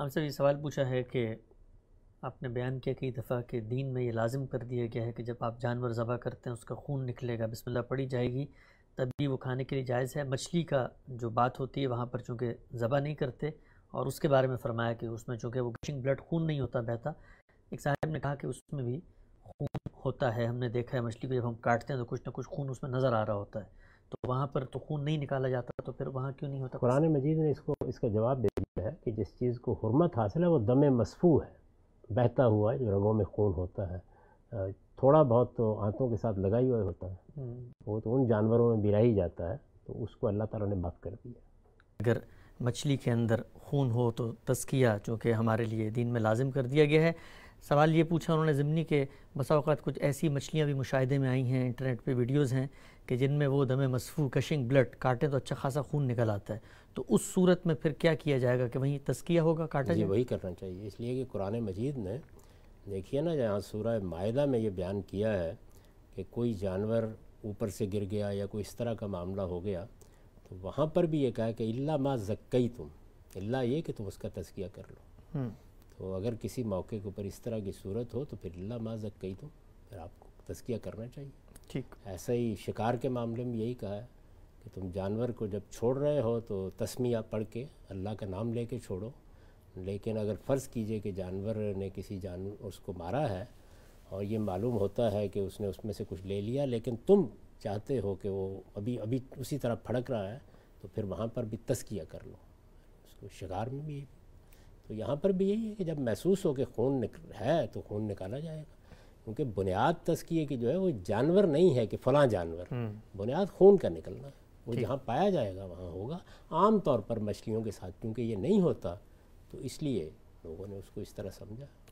Sir ये सवाल पूछा है कि आपने बयान किया कई दफ़ा कि दीन में ये लाजिम कर दिया गया है कि जब आप जानवर ज़बह करते हैं उसका खून निकलेगा बिस्मिल्लाह पड़ी जाएगी तभी वो खाने के लिए जायज़ है मछली का जो बात होती है वहाँ पर चूँकि ज़बह नहीं करते और उसके बारे में फरमाया कि उसमें चूँकि वो गशिंग ब्लड खून नहीं होता बहता एक साहब ने कहा कि उसमें भी खून होता है हमने देखा है मछली को जब हम काटते हैं तो कुछ ना कुछ खून उसमें नज़र आ रहा होता है तो वहाँ पर तो खून नहीं निकाला जाता तो फिर वहाँ क्यों नहीं होता कुरान मजीद ने इसको इसका जवाब दे दिया है कि जिस चीज़ को हरमत हासिल है वो दम मसफू है बहता हुआ जो रगों में खून होता है थोड़ा बहुत तो आंतों के साथ लगा ही हुआ होता है हम्म। वो तो उन जानवरों में बिरा ही जाता है तो उसको अल्लाह ताला ने बफ कर दिया अगर मछली के अंदर खून हो तो तस्किया जो कि हमारे लिए दीन में लाजिम कर दिया गया है सवाल ये पूछा उन्होंने ज़मनी के बसावत कुछ ऐसी मछलियाँ भी मुशाहे में आई हैं इंटरनेट पर वीडियोज़ हैं कि जिनमें वो दमे मसफू कशिंग ब्लड काटें तो अच्छा खासा खून निकल आता है तो उस सूरत में फिर क्या किया जाएगा कि वहीं तस्किया होगा काटा जी वही करना चाहिए इसलिए कि कुरान मजीद ने देखिए ना जहाँ सूरह माहा में ये बयान किया है कि कोई जानवर ऊपर से गिर गया या कोई इस तरह का मामला हो गया तो वहाँ पर भी ये कहा कि अल्ला माँ जक्कई तुम अल्ला ये कि तुम उसका तस्किया कर लो तो अगर किसी मौके के ऊपर इस तरह की सूरत हो तो फिर ला माजक कही तो फिर आपको तस्किया करना चाहिए ठीक ऐसा ही शिकार के मामले में यही कहा है कि तुम जानवर को जब छोड़ रहे हो तो तस्मिया पढ़ के अल्लाह का नाम लेके छोड़ो लेकिन अगर फ़र्ज़ कीजिए कि जानवर ने किसी जान उसको मारा है और ये मालूम होता है कि उसने उसमें से कुछ ले लिया लेकिन तुम चाहते हो कि वो अभी अभी उसी तरह फड़क रहा है तो फिर वहाँ पर भी तस्किया कर लो उसको शिकार में भी तो यहाँ पर भी यही है कि जब महसूस हो कि खून है तो खून निकाला जाएगा क्योंकि बुनियाद तस्किए की जो है वो जानवर नहीं है कि फ़लां जानवर हम्म। बुनियाद खून का निकलना है वो जहाँ पाया जाएगा वहाँ होगा आम तौर पर मछलियों के साथ क्योंकि ये नहीं होता तो इसलिए लोगों ने उसको इस तरह समझा